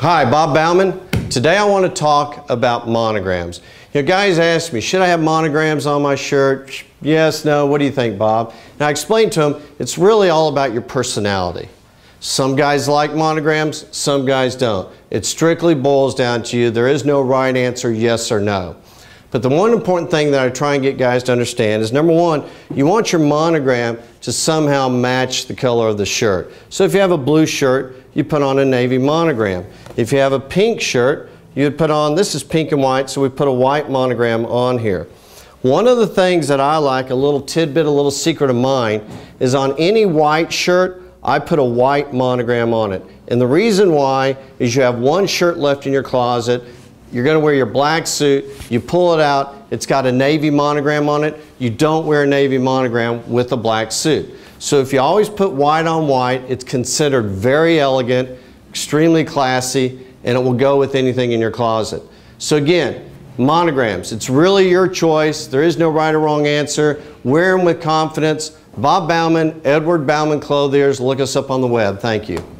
Hi, Bob Bauman. Today I want to talk about monograms. You know, guys ask me, should I have monograms on my shirt? Yes, no, what do you think, Bob? And I explain to them, it's really all about your personality. Some guys like monograms, some guys don't. It strictly boils down to you. There is no right answer, yes or no. But the one important thing that I try and get guys to understand is number one, you want your monogram to somehow match the color of the shirt. So if you have a blue shirt, you put on a navy monogram. If you have a pink shirt, you would put on, this is pink and white, so we put a white monogram on here. One of the things that I like, a little tidbit, a little secret of mine, is on any white shirt, I put a white monogram on it. And the reason why is you have one shirt left in your closet you're going to wear your black suit. You pull it out. It's got a navy monogram on it. You don't wear a navy monogram with a black suit. So if you always put white on white, it's considered very elegant, extremely classy, and it will go with anything in your closet. So again, monograms. It's really your choice. There is no right or wrong answer. Wear them with confidence. Bob Bauman, Edward Bauman Clothiers. Look us up on the web. Thank you.